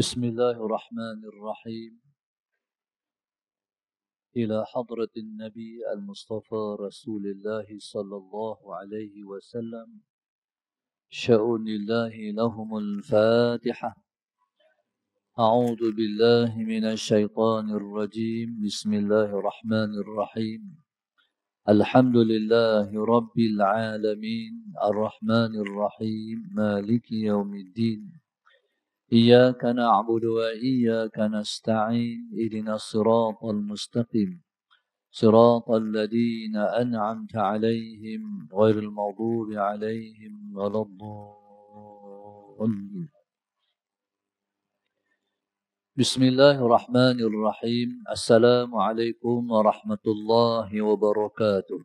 بسم الله الرحمن الرحيم إلى حضرة النبي المصطفى رسول الله صلى الله عليه وسلم شؤون الله لهم الفاتحة أعوذ بالله من الشيطان الرجيم بسم الله الرحمن الرحيم الحمد لله رب العالمين الرحمن الرحيم مالك يوم الدين إياك نعبد وإياك نستعين إدنا الصراط المستقيم صراط الذين أنعمت عليهم غير المغضوب عليهم ولا الضالين بسم الله الرحمن الرحيم السلام عليكم ورحمة الله وبركاته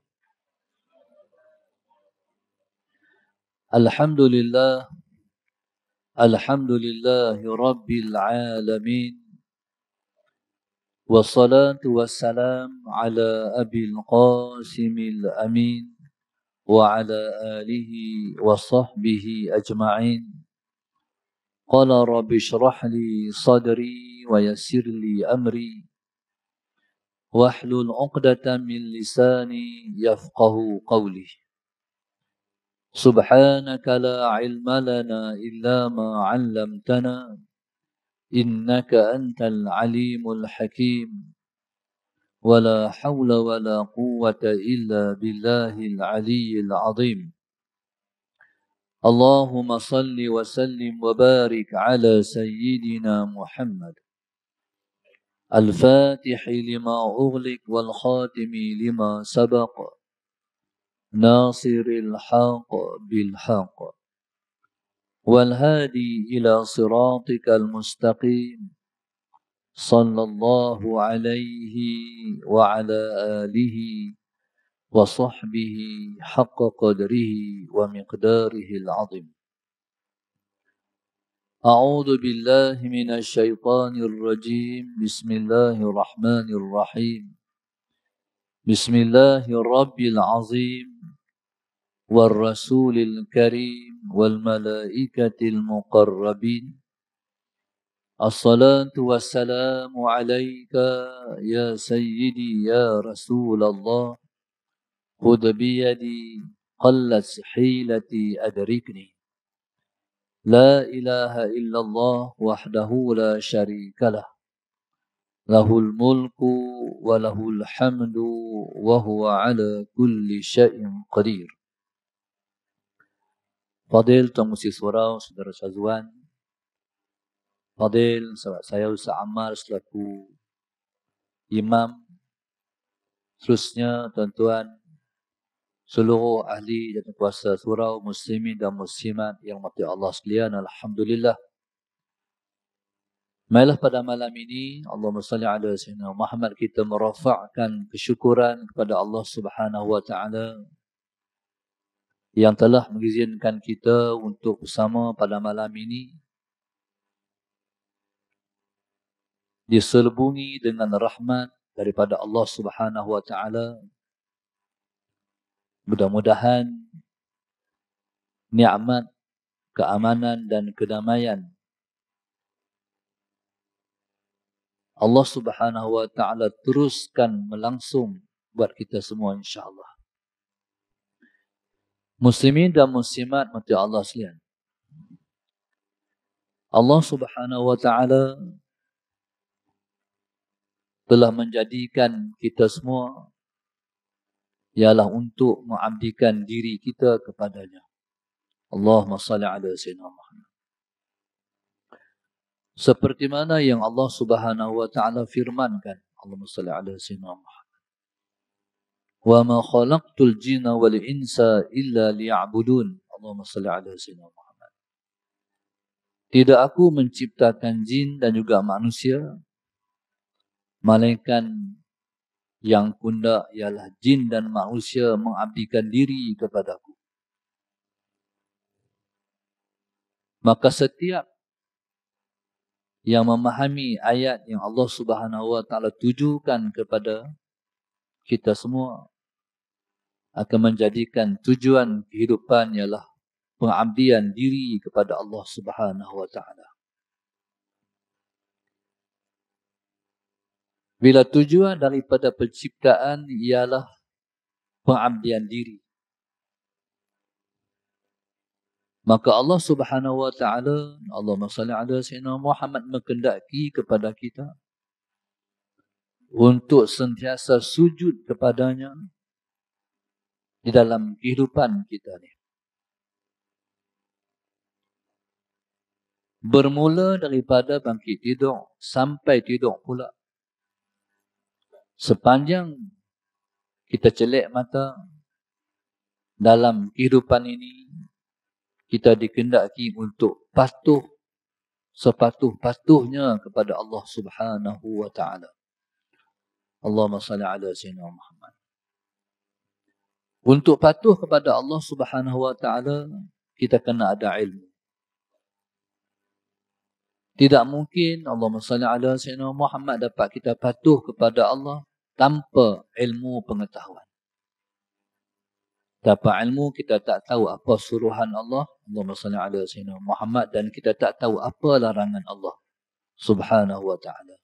الحمد لله الحمد لله رب العالمين والصلاة والسلام على أبي القاسم الأمين وعلى آله وصحبه أجمعين قال رب اشرح لي صدري ويسر لي أمري واحلل عقدة من لساني يفقه قولي سبحانك لا علم لنا إلا ما علمتنا إنك أنت العليم الحكيم ولا حول ولا قوة إلا بالله العلي العظيم اللهم صل وسلم وبارك على سيدنا محمد الفاتح لما أغلق والخاتم لما سبق ناصر الحق بالحق والهادي إلى صراطك المستقيم صلى الله عليه وعلى آله وصحبه حق قدره ومقداره العظيم أعوذ بالله من الشيطان الرجيم بسم الله الرحمن الرحيم بسم الله الرب العظيم والرسول الكريم والملائكة المقربين الصلاة والسلام عليك يا سيدي يا رسول الله خذ بيدي قلت حيلتي أدركني لا إله إلا الله وحده لا شريك له له الملك وله الحمد وهو على كل شيء قدير Fadil Tuan Musi Surau, Saudara Syazwan. Fadil, saya Ustaz Ammar selaku imam. Seterusnya, tuan-tuan, seluruh ahli dan kuasa surau, muslimin dan muslimat yang mati Allah sekalian. Alhamdulillah. Malah pada malam ini, Allah salli ala Sayyidina Muhammad, kita merafakkan kesyukuran kepada Allah subhanahu wa ta'ala yang telah mengizinkan kita untuk bersama pada malam ini diselubungi dengan rahmat daripada Allah Subhanahu wa taala. Mudah-mudahan nikmat keamanan dan kedamaian Allah Subhanahu wa taala teruskan melangsung buat kita semua insyaallah muslimin dan muslimat mati Allah sekalian. Allah Subhanahu wa taala telah menjadikan kita semua ialah untuk mengabdikan diri kita kepadanya. Allahumma salli ala sayyidina Muhammad. Seperti mana yang Allah Subhanahu wa taala firmankan, Allahumma salli ala sayyidina Muhammad. وما خلقت الجن والانس الا ليعبدون اللهم صل على سيدنا محمد tidak aku menciptakan jin dan juga manusia malaikat yang kunda ialah jin dan manusia mengabdikan diri kepada Aku. maka setiap yang memahami ayat yang Allah Subhanahu wa taala tujukan kepada kita semua akan menjadikan tujuan kehidupan ialah pengabdian diri kepada Allah Subhanahu Wa Taala. Bila tujuan daripada penciptaan ialah pengabdian diri, maka Allah Subhanahu Wa Taala, Allah Masyaallah ada Sayyidina Muhammad mengendaki kepada kita untuk sentiasa sujud kepadanya, di dalam kehidupan kita ni. Bermula daripada bangkit tidur sampai tidur pula. Sepanjang kita celik mata dalam kehidupan ini, kita dikendaki untuk patuh sepatuh-patuhnya kepada Allah Subhanahu wa taala. Allahumma salli ala sayyidina Muhammad. Untuk patuh kepada Allah Subhanahu Wa Taala kita kena ada ilmu. Tidak mungkin Allah salli ala sayyidina Muhammad dapat kita patuh kepada Allah tanpa ilmu pengetahuan. Tanpa ilmu kita tak tahu apa suruhan Allah Allah salli ala sayyidina Muhammad dan kita tak tahu apa larangan Allah Subhanahu Wa Taala.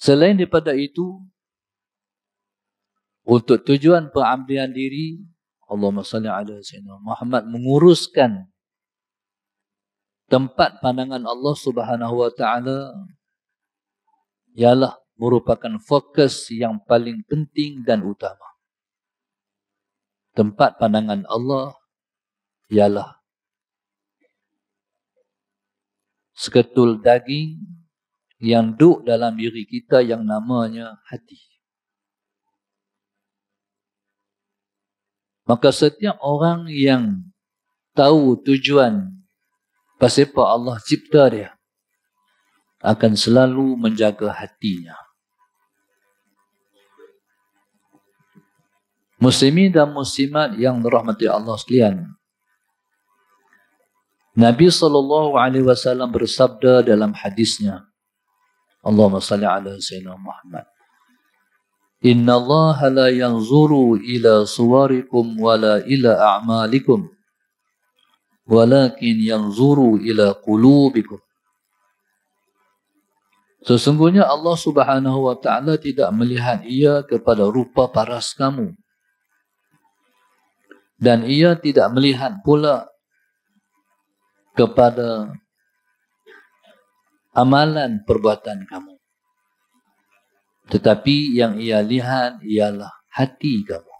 Selain daripada itu, untuk tujuan pengambilan diri Allahumma salli ala sayyidina Muhammad menguruskan tempat pandangan Allah Subhanahu wa taala ialah merupakan fokus yang paling penting dan utama tempat pandangan Allah ialah seketul daging yang duduk dalam diri kita yang namanya hati. Maka setiap orang yang tahu tujuan pasal apa Allah cipta dia akan selalu menjaga hatinya. Muslimin dan muslimat yang dirahmati Allah sekalian. Nabi sallallahu alaihi wasallam bersabda dalam hadisnya. Allahumma salli ala sayyidina Muhammad. إن الله لا ينظر إلى صوركم ولا إلى أعمالكم ولكن ينظر إلى قلوبكم Sesungguhnya Allah subhanahu wa ta'ala tidak melihat ia kepada rupa paras kamu. Dan ia tidak melihat pula kepada amalan perbuatan kamu. Tetapi yang ia lihat ialah hati kamu.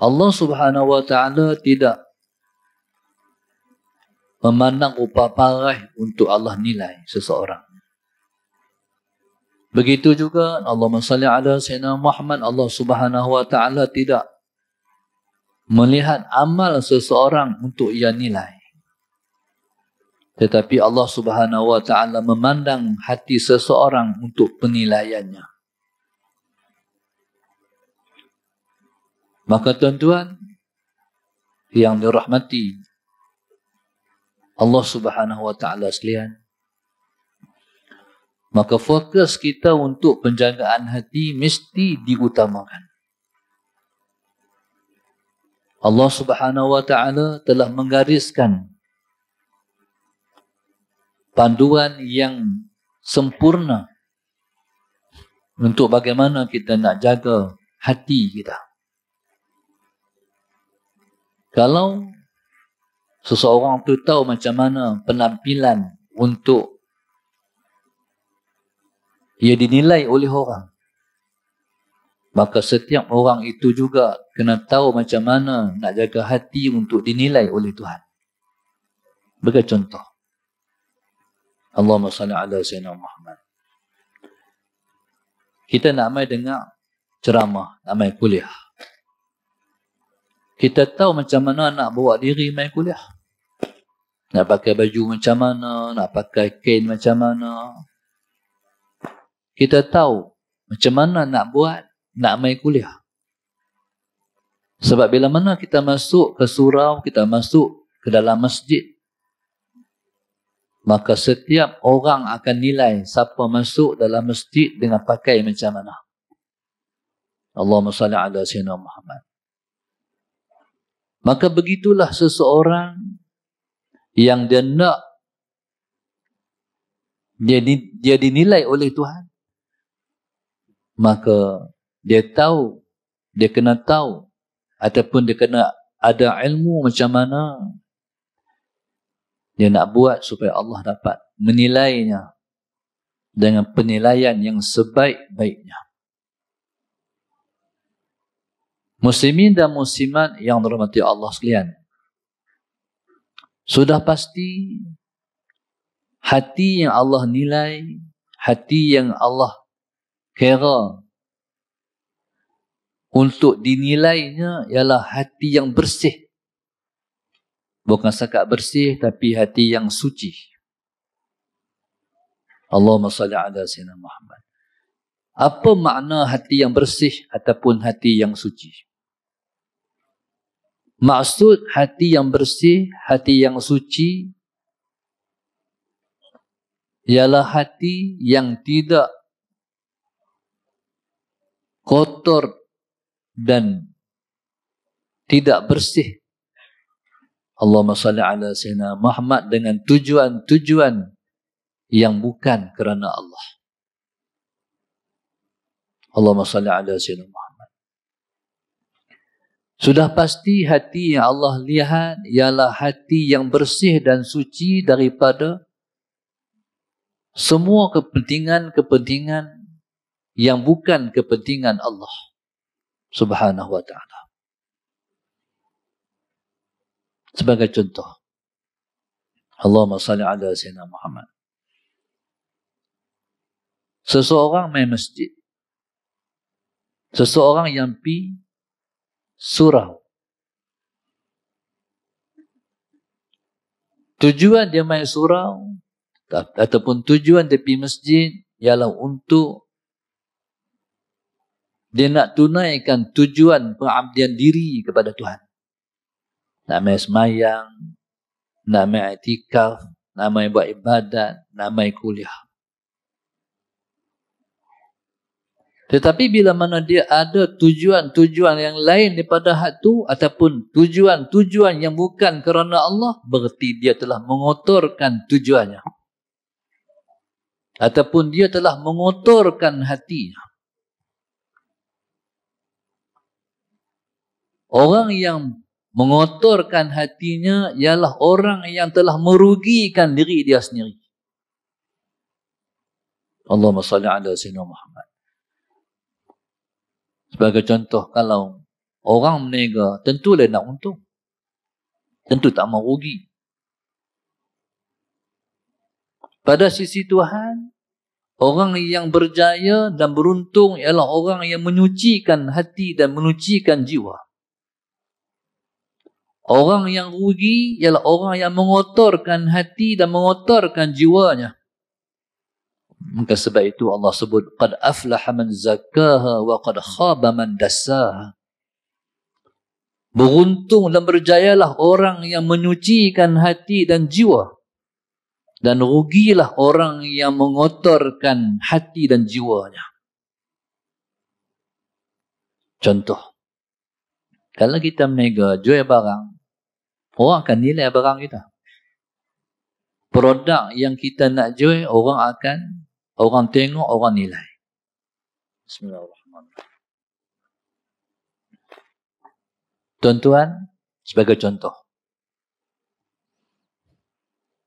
Allah subhanahu wa ta'ala tidak memandang upah parah untuk Allah nilai seseorang. Begitu juga Allah masalli ala Sayyidina Muhammad Allah subhanahu wa ta'ala tidak melihat amal seseorang untuk ia nilai. Tetapi Allah Subhanahu wa taala memandang hati seseorang untuk penilaiannya. Maka tuan-tuan yang dirahmati Allah Subhanahu wa taala sekalian, maka fokus kita untuk penjagaan hati mesti diutamakan. Allah Subhanahu wa taala telah menggariskan panduan yang sempurna untuk bagaimana kita nak jaga hati kita. Kalau seseorang tu tahu macam mana penampilan untuk ia dinilai oleh orang. Maka setiap orang itu juga kena tahu macam mana nak jaga hati untuk dinilai oleh Tuhan. Bagai contoh. Allahumma salli ala Sayyidina Muhammad. Kita nak mai dengar ceramah, nak mai kuliah. Kita tahu macam mana nak bawa diri mai kuliah. Nak pakai baju macam mana, nak pakai kain macam mana. Kita tahu macam mana nak buat, nak mai kuliah. Sebab bila mana kita masuk ke surau, kita masuk ke dalam masjid, maka setiap orang akan nilai siapa masuk dalam masjid dengan pakai macam mana. Allahumma salli ala sayyidina Muhammad. Maka begitulah seseorang yang dia nak dia, dia dinilai oleh Tuhan. Maka dia tahu, dia kena tahu ataupun dia kena ada ilmu macam mana dia nak buat supaya Allah dapat menilainya dengan penilaian yang sebaik-baiknya. Muslimin dan muslimat yang dirahmati Allah sekalian. Sudah pasti hati yang Allah nilai, hati yang Allah kira untuk dinilainya ialah hati yang bersih. Bukan sekat bersih tapi hati yang suci. Allahumma salli ala sayyidina Muhammad. Apa makna hati yang bersih ataupun hati yang suci? Maksud hati yang bersih, hati yang suci ialah hati yang tidak kotor dan tidak bersih Allahumma salli ala Sayyidina Muhammad dengan tujuan-tujuan yang bukan kerana Allah. Allahumma salli ala Sayyidina Muhammad. Sudah pasti hati yang Allah lihat ialah hati yang bersih dan suci daripada semua kepentingan-kepentingan yang bukan kepentingan Allah Subhanahu wa taala. sebagai contoh. Allahumma salli ala sayyidina Muhammad. Seseorang main masjid. Seseorang yang pi surau. Tujuan dia main surau ataupun tujuan dia pi masjid ialah untuk dia nak tunaikan tujuan pengabdian diri kepada Tuhan nak main semayang, nak main itikaf, nak main buat ibadat, nak main kuliah. Tetapi bila mana dia ada tujuan-tujuan yang lain daripada hak tu ataupun tujuan-tujuan yang bukan kerana Allah, berarti dia telah mengotorkan tujuannya. Ataupun dia telah mengotorkan hatinya. Orang yang mengotorkan hatinya ialah orang yang telah merugikan diri dia sendiri. Allahumma salli ala sayyidina Muhammad. Sebagai contoh kalau orang tentu tentulah nak untung. Tentu tak mau rugi. Pada sisi Tuhan, orang yang berjaya dan beruntung ialah orang yang menyucikan hati dan menyucikan jiwa. Orang yang rugi ialah orang yang mengotorkan hati dan mengotorkan jiwanya. Maka sebab itu Allah sebut qad aflaha man zakkaha wa qad khaba man dassaha. Beruntung dan berjayalah orang yang menyucikan hati dan jiwa dan rugilah orang yang mengotorkan hati dan jiwanya. Contoh. Kalau kita meniaga jual barang Orang akan nilai barang kita. Produk yang kita nak jual, orang akan, orang tengok, orang nilai. Bismillahirrahmanirrahim. Tuan-tuan, sebagai contoh.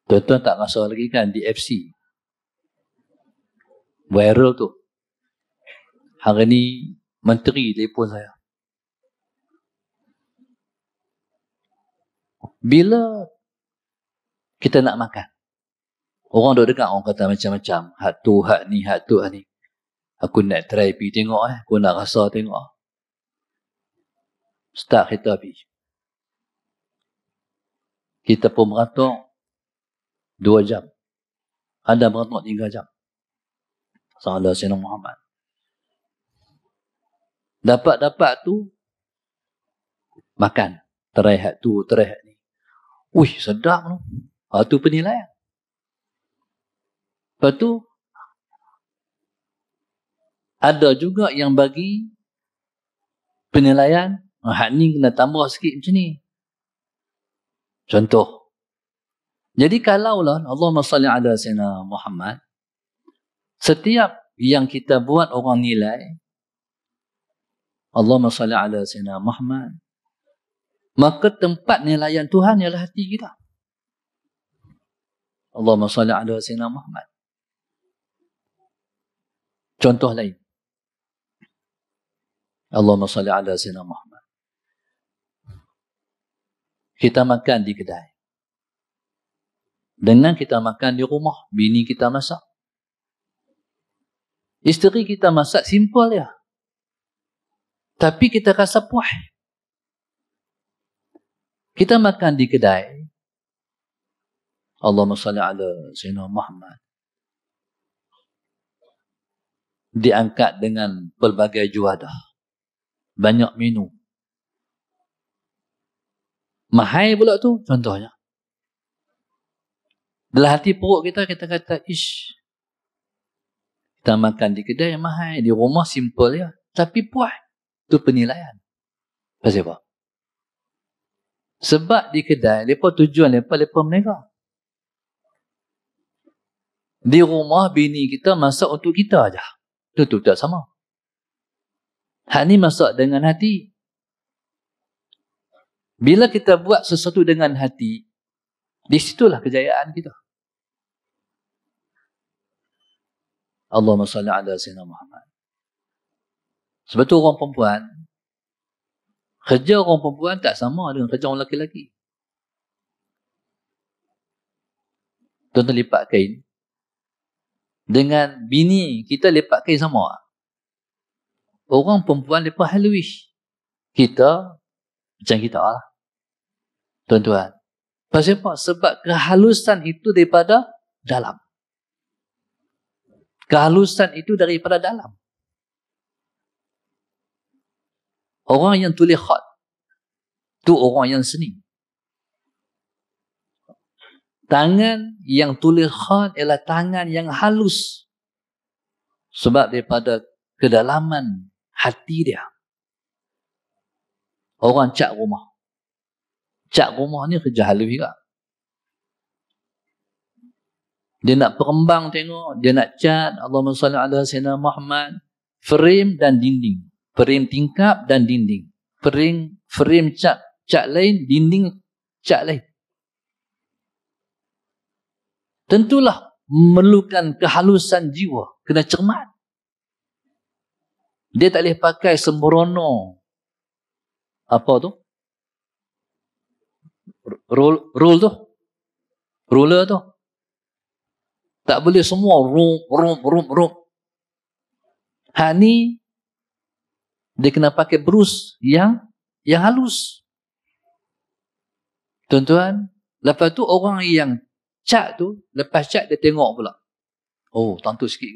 Tuan-tuan tak masuk lagi kan di FC. Viral tu. Hari ni, menteri telefon saya. bila kita nak makan. Orang dah dekat orang kata macam-macam. Hak tu, hak ni, hak tu, hak ni. Aku nak try pergi tengok eh. Aku nak rasa tengok. Start kita pergi. Kita pun beratuk dua jam. Ada beratuk tiga jam. Salah Sina Muhammad. Dapat-dapat tu makan. Try hak tu, try hak Wih, sedap tu. Ha, tu penilaian. Lepas tu, ada juga yang bagi penilaian, ah, hak ni kena tambah sikit macam ni. Contoh. Jadi kalaulah Allahumma salli ada sayyidina Muhammad, setiap yang kita buat orang nilai, Allahumma salli ada sayyidina Muhammad, maka tempat layan Tuhan ialah hati kita. Allahumma salli ala sayyidina Muhammad. Contoh lain. Allahumma salli ala sayyidina Muhammad. Kita makan di kedai. Dengan kita makan di rumah, bini kita masak. Isteri kita masak simple ya. Tapi kita rasa puas. Kita makan di kedai. Allahumma salli ala Sayyidina Muhammad. Diangkat dengan pelbagai juadah. Banyak minum. Mahai pula tu contohnya. Dalam hati perut kita, kita kata, ish. Kita makan di kedai yang mahal, di rumah simple ya. Tapi puas. Itu penilaian. Pasal apa? Sebab di kedai, mereka tujuan mereka, mereka mereka. Di rumah bini kita masak untuk kita aja. Itu tu tak sama. Hani masak dengan hati. Bila kita buat sesuatu dengan hati, di situlah kejayaan kita. Allahumma salli ala sayyidina Muhammad. Sebab tu orang perempuan, Kerja orang perempuan tak sama dengan kerja orang lelaki-lelaki. Tuan-tuan lipat kain. Dengan bini, kita lipat kain sama. Orang perempuan lepas halus. Kita, macam kita lah. Tuan-tuan. Pasal apa? Sebab kehalusan itu daripada dalam. Kehalusan itu daripada dalam. Orang yang tulis khat. Itu orang yang seni. Tangan yang tulis khat ialah tangan yang halus. Sebab daripada kedalaman hati dia. Orang cak rumah. Cak rumah ni kerja halus juga. Dia nak perembang tengok. Dia nak cat. Allahumma salli ala sayyidina Muhammad. Frame dan dinding. Frame tingkap dan dinding. Frame, frame cat cat lain, dinding cat lain. Tentulah memerlukan kehalusan jiwa, kena cermat. Dia tak boleh pakai sembrono. Apa tu? Rul rule tu? Ruler tu? Tak boleh semua rum, rum, rum, rum. Hani dia kena pakai brus yang yang halus. Tuan-tuan, lepas tu orang yang cat tu, lepas cat dia tengok pula. Oh, tentu sikit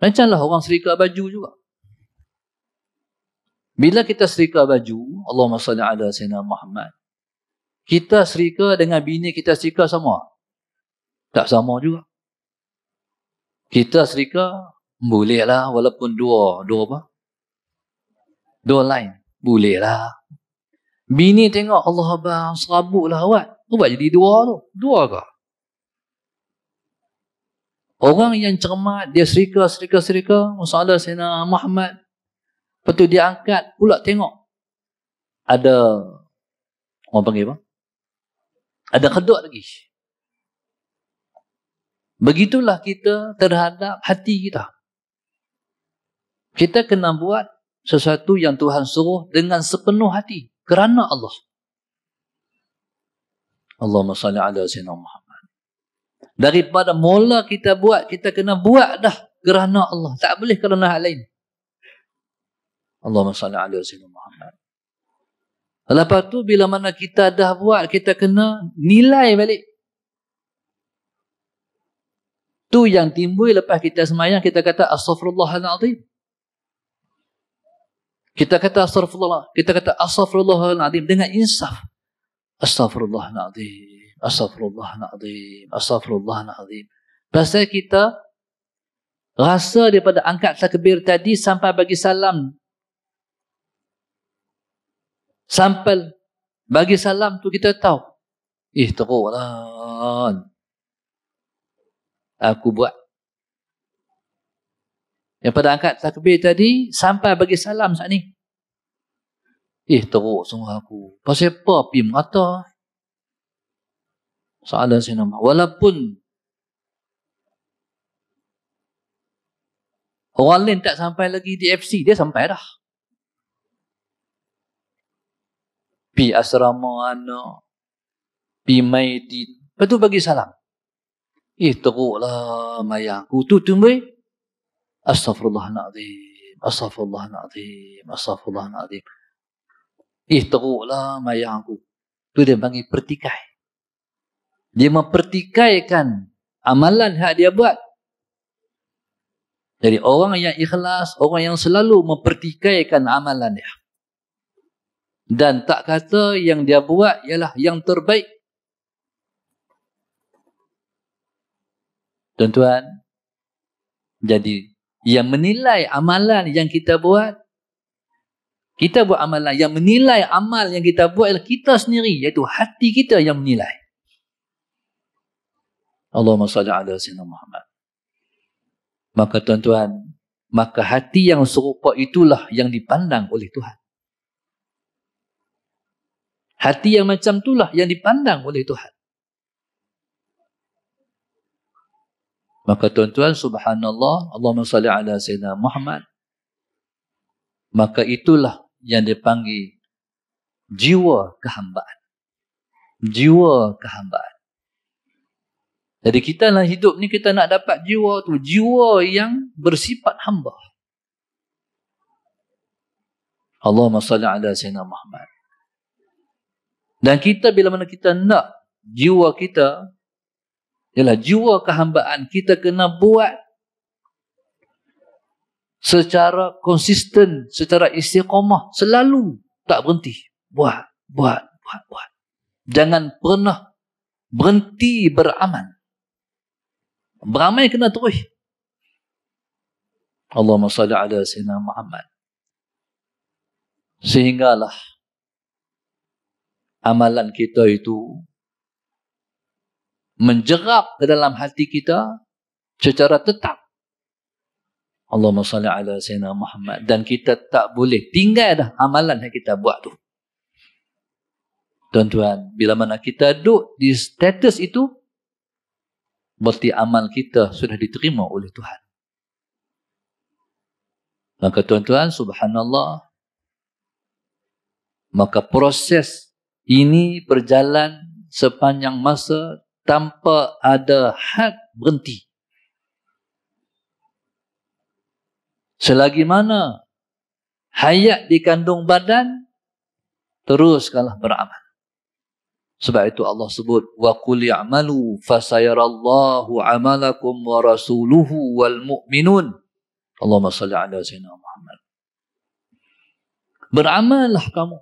lagi. lah orang serika baju juga. Bila kita serika baju, Allahumma salli ala sayyidina Muhammad. Kita serika dengan bini kita serika sama. Tak sama juga. Kita serika bolehlah walaupun dua, dua apa? Dua lain Bolehlah. Bini tengok Allah Abang serabutlah awak. Awak jadi dua tu. Dua ke? Orang yang cermat, dia serika, serika, serika. Masalah Sina Muhammad. Lepas tu dia angkat pula tengok. Ada, orang panggil apa? Ada kedok lagi. Begitulah kita terhadap hati kita. Kita kena buat sesuatu yang Tuhan suruh dengan sepenuh hati kerana Allah. Allahumma salli ala sayyidina Muhammad. Daripada mula kita buat, kita kena buat dah kerana Allah. Tak boleh kerana hal lain. Allahumma salli ala sayyidina Muhammad. Lepas tu bila mana kita dah buat, kita kena nilai balik. Tu yang timbul lepas kita semayang, kita kata astaghfirullahalazim. Kita kata astagfirullah. Kita kata astagfirullahaladzim dengan insaf. Astagfirullahaladzim. Astagfirullahaladzim. Astagfirullahaladzim. Bahasa kita rasa daripada angkat takbir tadi sampai bagi salam. Sampai bagi salam tu kita tahu. Ih teruklah. Aku buat yang pada angkat takbir tadi, sampai bagi salam saat ni. Eh, teruk semua aku. Pasal apa pergi merata? Soalan saya nama. Walaupun orang lain tak sampai lagi di FC, dia sampai dah. Pi asrama anak. Pi maidin. Lepas tu bagi salam. Eh, teruklah mayang aku. Tu tu, tu أستغفر الله العظيم أستغفر الله العظيم أستغفر الله العظيم Ihtagu ulama yang aku. Itu dia panggil pertikai. Dia mempertikaikan amalan yang dia buat. Jadi orang yang ikhlas, orang yang selalu mempertikaikan amalan dia. Dan tak kata yang dia buat ialah yang terbaik. Tuan-tuan, jadi yang menilai amalan yang kita buat kita buat amalan yang menilai amal yang kita buat ialah kita sendiri iaitu hati kita yang menilai Allahumma salli ala sayyidina Muhammad maka tuan-tuan maka hati yang serupa itulah yang dipandang oleh Tuhan hati yang macam itulah yang dipandang oleh Tuhan Maka tuan-tuan subhanallah Allahumma salli ala Sayyidina Muhammad Maka itulah yang dipanggil jiwa kehambaan. Jiwa kehambaan. Jadi kita dalam hidup ni kita nak dapat jiwa tu. Jiwa yang bersifat hamba. Allahumma salli ala Sayyidina Muhammad. Dan kita bila mana kita nak jiwa kita ialah jiwa kehambaan kita kena buat secara konsisten, secara istiqamah, selalu tak berhenti. Buat, buat, buat, buat. Jangan pernah berhenti beramal. Beramal kena terus. Allahumma salli ala Sayyidina Muhammad. Sehinggalah amalan kita itu menjerak ke dalam hati kita secara tetap. Allahumma salli ala sayyidina Muhammad dan kita tak boleh tinggal dah amalan yang kita buat tu. Tuan-tuan, bila mana kita duduk di status itu, berarti amal kita sudah diterima oleh Tuhan. Maka tuan-tuan, subhanallah, maka proses ini berjalan sepanjang masa tanpa ada hak berhenti. Selagi mana hayat di kandung badan, terus kalah beramal. Sebab itu Allah sebut wa qul ya'malu fasayarallahu amalakum wa rasuluhu wal mu'minun. Allahumma salli ala sayyidina Muhammad. Beramallah kamu.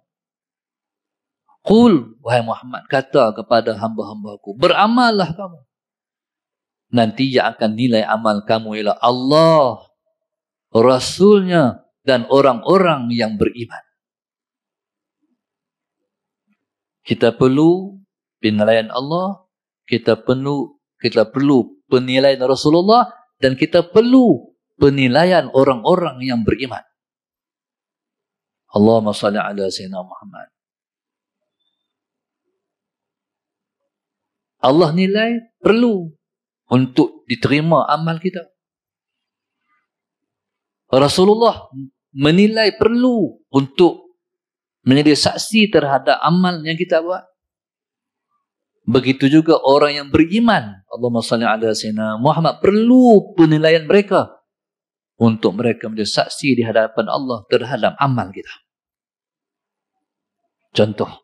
Qul wahai Muhammad kata kepada hamba-hambaku beramallah kamu nanti yang akan nilai amal kamu ialah Allah rasulnya dan orang-orang yang beriman kita perlu penilaian Allah kita perlu kita perlu penilaian Rasulullah dan kita perlu penilaian orang-orang yang beriman Allahumma salli ala sayyidina Muhammad Allah nilai perlu untuk diterima amal kita. Rasulullah menilai perlu untuk menjadi saksi terhadap amal yang kita buat. Begitu juga orang yang beriman, Allahumma salli ala sayyidina Muhammad perlu penilaian mereka untuk mereka menjadi saksi di hadapan Allah terhadap amal kita. Contoh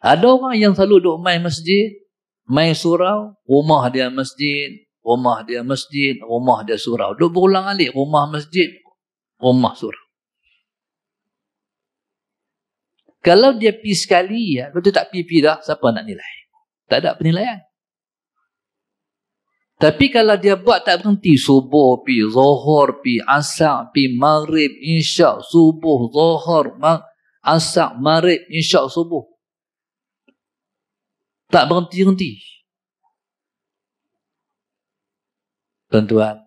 ada orang yang selalu duduk main masjid, main surau, rumah dia masjid, rumah dia masjid, rumah dia surau. Duduk berulang kali, rumah masjid, rumah surau. Kalau dia pergi sekali, ya, kalau dia tak pergi, dah, siapa nak nilai? Tak ada penilaian. Tapi kalau dia buat tak berhenti, subuh pi, zuhur pi, asar pi, maghrib, insya, subuh, zuhur, mag, asar, maghrib, insya, subuh. Tak berhenti-henti. Tuan-tuan,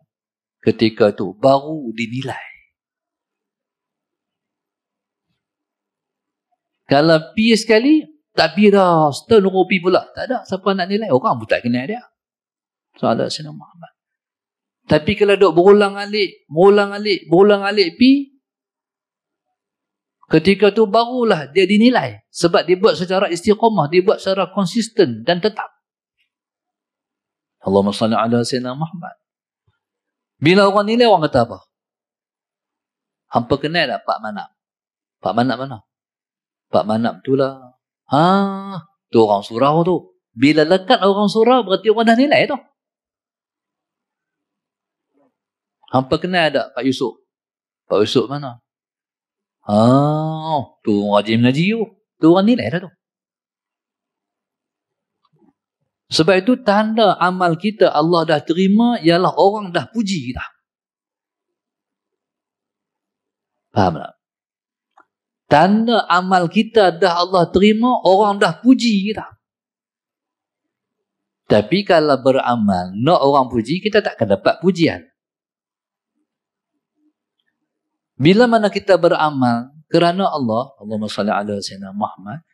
ketika itu baru dinilai. Kalau pi sekali, tak pi dah. Seterusnya pi pula. Tak ada siapa nak nilai. Orang pun tak kenal dia. Soal ada Sina Muhammad. Tapi kalau duk berulang alik, berulang alik, berulang alik pi, Ketika itu barulah dia dinilai. Sebab dia buat secara istiqamah. Dia buat secara konsisten dan tetap. Allahumma salli ala sayyidina Muhammad. Bila orang nilai orang kata apa? Hampa kenal tak Pak Manap? Pak Manap mana? Pak Manap tu lah. Ha, tu orang surau tu. Bila lekat orang surau berarti orang dah nilai tu. Hampa kenal tak Pak Yusuf? Pak Yusuf mana? Oh, tu orang rajin mengaji tu. Tu orang nilai dah tu. Sebab itu tanda amal kita Allah dah terima ialah orang dah puji kita. Faham tak? Tanda amal kita dah Allah terima, orang dah puji kita. Tapi kalau beramal, nak orang puji, kita tak akan dapat pujian. Bila mana kita beramal kerana Allah, Allahumma salli ala sayyidina Muhammad,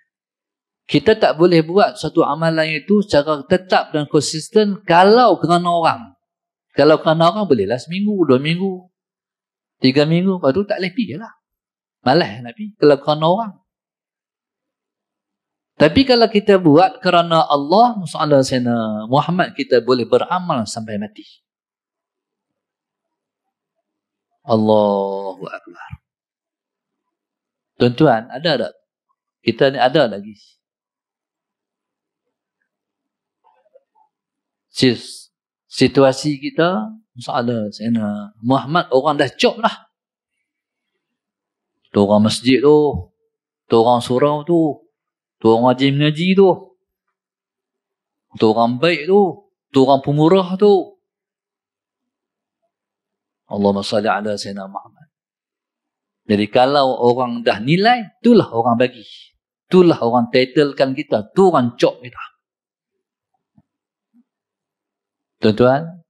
kita tak boleh buat satu amalan itu secara tetap dan konsisten kalau kerana orang. Kalau kerana orang bolehlah seminggu, dua minggu, tiga minggu, lepas tu tak boleh pergi lah. Malah nak pergi kalau kerana orang. Tapi kalau kita buat kerana Allah, Muhammad kita boleh beramal sampai mati. Allahu Akbar. Tuan-tuan, ada tak? Kita ni ada lagi. Sis, situasi kita, masalah nak Muhammad orang dah cop lah. Tu orang masjid tu. Tu orang surau tu. Tu orang haji mengaji tu. Tu orang baik tu. Tu orang pemurah tu. Allahumma salli ala Sayyidina Muhammad. Jadi kalau orang dah nilai, itulah orang bagi. Itulah orang titlekan kita. Itu orang cok kita. Tuan-tuan,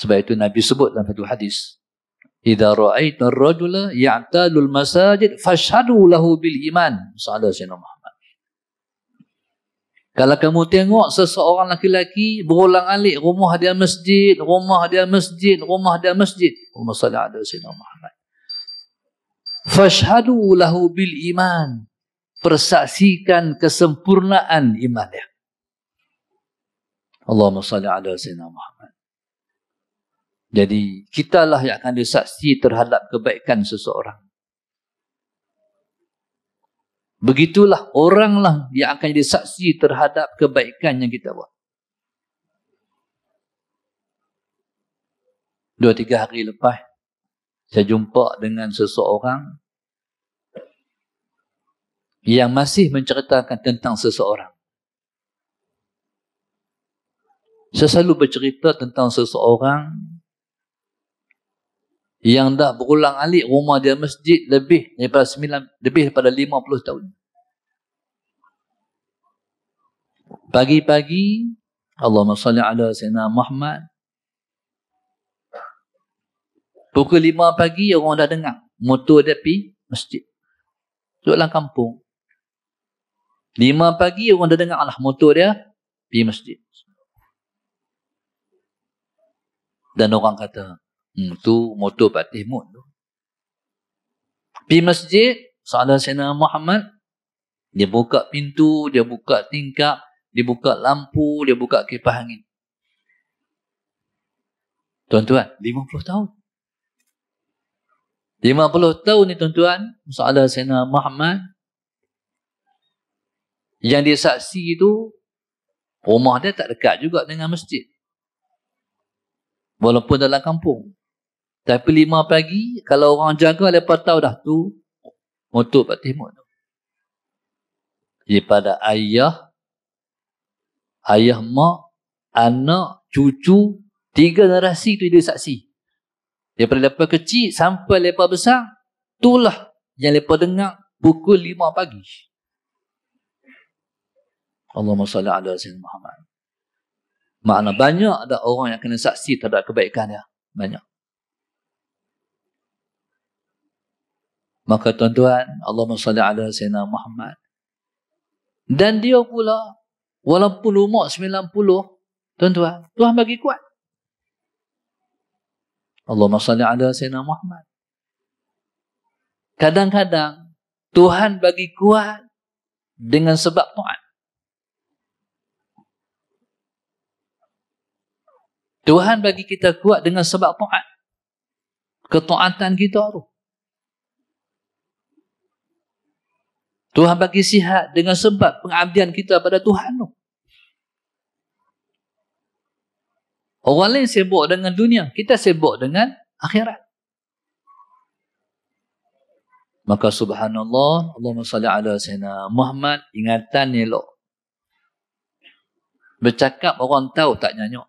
sebab itu Nabi sebut dalam satu hadis. Idza ra'aita ar-rajula ya'talul masajid fashhadu lahu bil iman. Sallallahu alaihi Muhammad. Kalau kamu tengok seseorang laki-laki berulang alik rumah dia masjid, rumah dia masjid, rumah dia masjid. Rumah salat ada Sayyidina Muhammad. Fashadu lahu bil iman. Persaksikan kesempurnaan iman dia. Allahumma salli ala Sayyidina Muhammad. Jadi, kitalah yang akan disaksi terhadap kebaikan seseorang. Begitulah oranglah yang akan jadi saksi terhadap kebaikan yang kita buat. Dua tiga hari lepas, saya jumpa dengan seseorang yang masih menceritakan tentang seseorang. Saya selalu bercerita tentang seseorang yang dah berulang alik rumah dia masjid lebih daripada sembilan lebih daripada puluh tahun. Pagi-pagi Allahumma salli ala sayyidina Muhammad. Pukul lima pagi orang dah dengar motor dia pergi masjid. Duduk kampung. lima pagi orang dah dengar lah motor dia pergi masjid. Dan orang kata, Hmm, tu motor batih mut tu. Pi masjid, Salah Sena Muhammad, dia buka pintu, dia buka tingkap, dia buka lampu, dia buka kipas angin. Tuan-tuan, 50 tahun. 50 tahun ni tuan-tuan, Salah Sena Muhammad, yang dia saksi tu, rumah dia tak dekat juga dengan masjid. Walaupun dalam kampung. Tapi lima pagi, kalau orang jaga, lepas tahu dah tu, mutut Pak Timut tu. Daripada ayah, ayah mak, anak, cucu, tiga generasi tu dia saksi. Daripada lepas kecil sampai lepas besar, itulah yang lepas dengar pukul lima pagi. Allahumma salli ala sayyidina Muhammad. Makna banyak ada orang yang kena saksi terhadap kebaikan dia. Banyak. Maka tuan-tuan, Allahumma salli ala Sayyidina Muhammad. Dan dia pula, walaupun umur 90, tuan-tuan, Tuhan bagi kuat. Allahumma salli ala Sayyidina Muhammad. Kadang-kadang, Tuhan bagi kuat dengan sebab tuan. Tuhan bagi kita kuat dengan sebab taat. Ketaatan kita tu. Tuhan bagi sihat dengan sebab pengabdian kita pada Tuhan tu. Orang lain sibuk dengan dunia, kita sibuk dengan akhirat. Maka subhanallah, Allahumma salli ala sayyidina Muhammad, ingatan ni lo. Bercakap orang tahu tak nyanyok.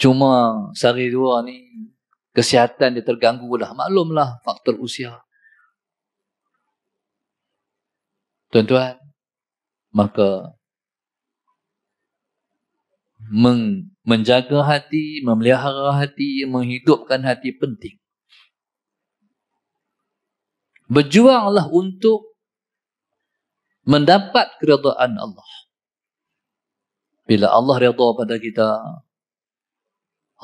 Cuma sehari dua ni, kesihatan dia terganggu lah. Maklumlah faktor usia. Tuan-tuan, maka menjaga hati, memelihara hati, menghidupkan hati penting. Berjuanglah untuk mendapat keredaan Allah. Bila Allah redha pada kita,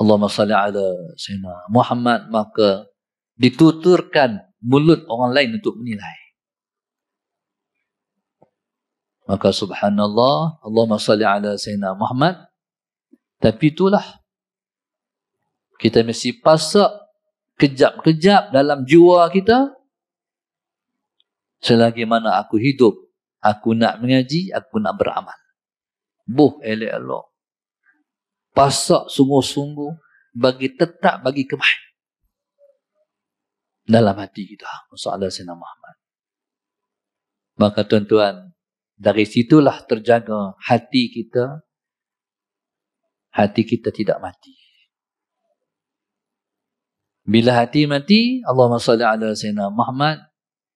Allah salli ala Sayyidina Muhammad, maka dituturkan mulut orang lain untuk menilai. Maka subhanallah, Allahumma salli ala Sayyidina Muhammad. Tapi itulah. Kita mesti pasak kejap-kejap dalam jiwa kita. Selagi mana aku hidup, aku nak mengaji, aku nak beramal. Buh, elek Allah. Pasak sungguh-sungguh bagi tetap bagi kemah. Dalam hati kita. Masa Allah Sayyidina Muhammad. Maka tuan-tuan, dari situlah terjaga hati kita hati kita tidak mati bila hati mati Allahumma salli ala sayyidina Muhammad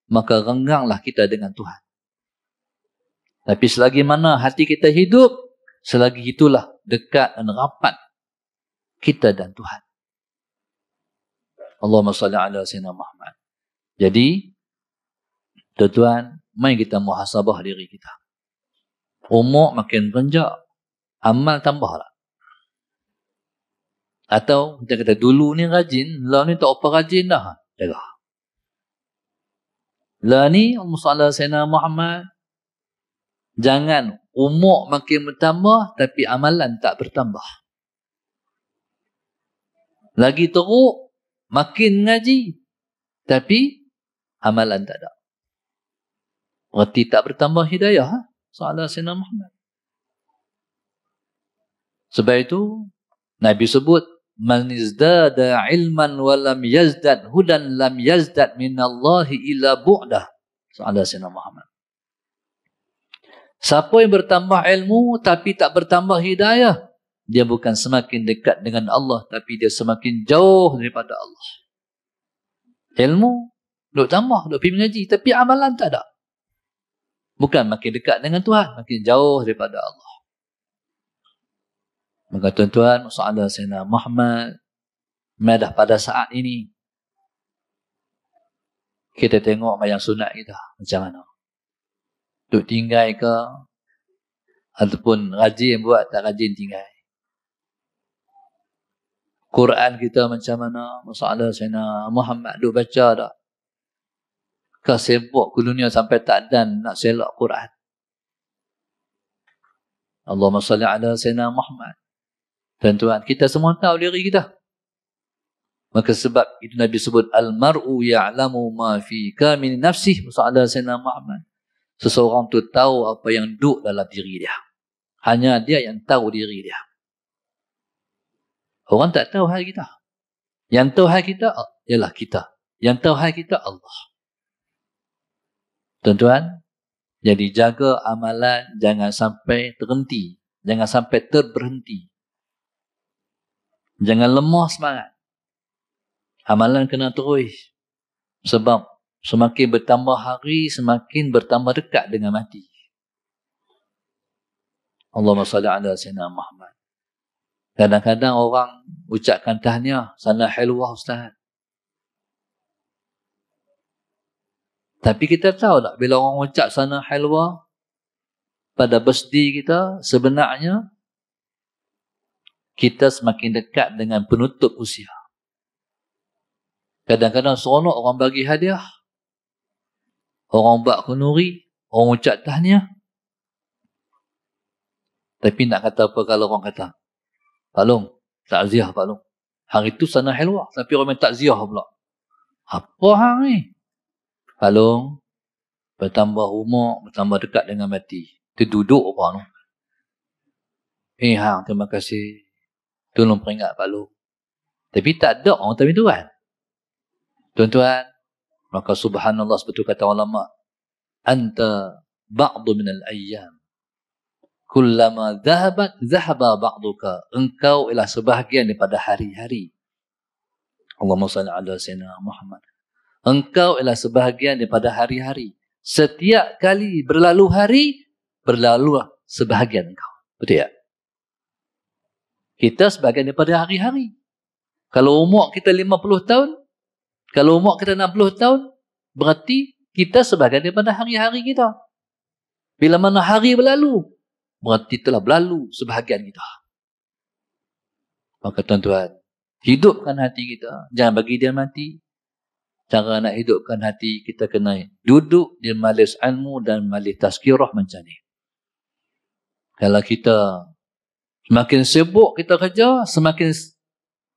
maka renganglah kita dengan Tuhan tapi selagi mana hati kita hidup selagi itulah dekat dan rapat kita dan Tuhan Allahumma salli ala sayyidina Muhammad jadi tuan-tuan mai kita muhasabah diri kita. Umur makin beranjak, amal tambahlah. Atau kita kata dulu ni rajin, lah ni tak apa rajin dah. Jaga. Lah ni Allah Sayyidina Muhammad, jangan umur makin bertambah tapi amalan tak bertambah. Lagi teruk, makin ngaji tapi amalan tak ada. Berarti tak bertambah hidayah. Ha? Salah Sina Muhammad. Sebab itu, Nabi sebut, Man izdada ilman walam lam yazdad hudan lam yazdad minallahi ila bu'dah. Salah Sina Muhammad. Siapa yang bertambah ilmu tapi tak bertambah hidayah, dia bukan semakin dekat dengan Allah tapi dia semakin jauh daripada Allah. Ilmu, duk tambah, duk pergi mengaji tapi amalan tak ada. Bukan makin dekat dengan Tuhan, makin jauh daripada Allah. Maka tuan-tuan, soalan Sayyidina Muhammad, Madah pada saat ini, kita tengok mayang sunat kita macam mana. Untuk tinggai ke, ataupun rajin buat tak rajin tinggai. Quran kita macam mana? Masalah Sayyidina Muhammad duk baca tak? Kau sibuk ke dunia sampai tak dan nak selak Quran. Allahumma salli ala Sayyidina Muhammad. Dan Tuhan, kita semua tahu diri kita. Maka sebab itu Nabi sebut al-mar'u ya'lamu ma fi kamil nafsihi wa sa'ala sayyidina Muhammad. Seseorang tu tahu apa yang duduk dalam diri dia. Hanya dia yang tahu diri dia. Orang tak tahu hal kita. Yang tahu hal kita ialah kita. Yang tahu hal kita Allah. Tuan-tuan, jadi jaga amalan jangan sampai terhenti. Jangan sampai terberhenti. Jangan lemah semangat. Amalan kena terus. Sebab semakin bertambah hari, semakin bertambah dekat dengan mati. Allahumma salli ala sayyidina Muhammad. Kadang-kadang orang ucapkan tahniah, sana hilwah ustaz. Tapi kita tahu tak bila orang ucap sana halwa pada besti kita sebenarnya kita semakin dekat dengan penutup usia. Kadang-kadang seronok orang bagi hadiah. Orang buat kenuri. Orang ucap tahniah. Tapi nak kata apa kalau orang kata Pak Long, ziah Pak Long. Hari tu sana helwa, Tapi orang main ziah pula. Apa hari ni? Kalau bertambah umur, bertambah dekat dengan mati. Dia duduk apa tu. Eh, ha, terima kasih. Tolong peringat Pak Long. Tapi tak ada orang tapi Tuhan. Tuan-tuan, maka subhanallah seperti kata ulama, anta ba'du min al-ayyam. Kullama zahabat zahaba ba'duka. Engkau ialah sebahagian daripada hari-hari. Allahumma salli ala sayyidina Muhammad engkau ialah sebahagian daripada hari-hari. Setiap kali berlalu hari, berlalu sebahagian engkau. Betul tak? Kita sebahagian daripada hari-hari. Kalau umur kita 50 tahun, kalau umur kita 60 tahun, berarti kita sebahagian daripada hari-hari kita. Bila mana hari berlalu, berarti telah berlalu sebahagian kita. Maka tuan-tuan, hidupkan hati kita. Jangan bagi dia mati cara nak hidupkan hati kita kena duduk di majlis ilmu dan majlis tazkirah macam ni. Kalau kita semakin sibuk kita kerja, semakin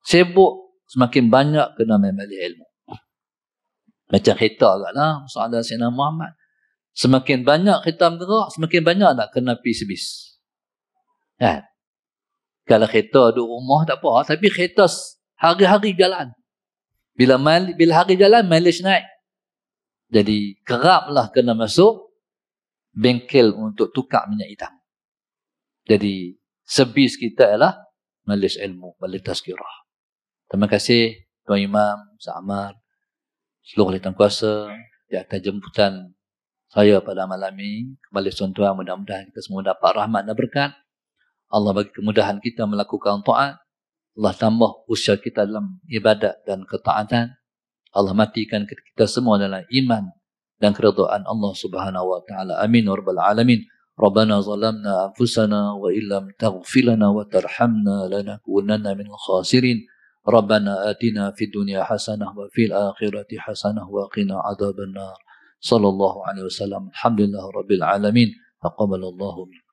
sibuk, semakin banyak kena main ilmu. Macam kita agaklah, soalan Sina Muhammad. Semakin banyak kita bergerak, semakin banyak nak kena pi sebis. Kan? Kalau kita duduk rumah tak apa, tapi kereta hari-hari jalan. Bila mal, bila hari jalan, mileage naik. Jadi keraplah kena masuk bengkel untuk tukar minyak hitam. Jadi sebis kita ialah majlis ilmu, majlis tazkirah. Terima kasih Tuan Imam, Sa'amar, seluruh ahli kuasa di atas jemputan saya pada malam ini. Kembali tuan-tuan, mudah-mudahan kita semua dapat rahmat dan berkat. Allah bagi kemudahan kita melakukan ta'at. Allah tambah usia kita dalam ibadat dan ketaatan. Allah matikan kita semua dalam iman dan keridhaan Allah Subhanahu wa taala. Amin ya rabbal alamin. Rabbana zalamna anfusana wa illam taghfir lana wa tarhamna lanakunanna minal khasirin. Rabbana atina fid dunya hasanah wa fil akhirati hasanah wa qina adhaban nar. Sallallahu alaihi wasallam. Alhamdulillah rabbil alamin. Faqabbalallahu minna.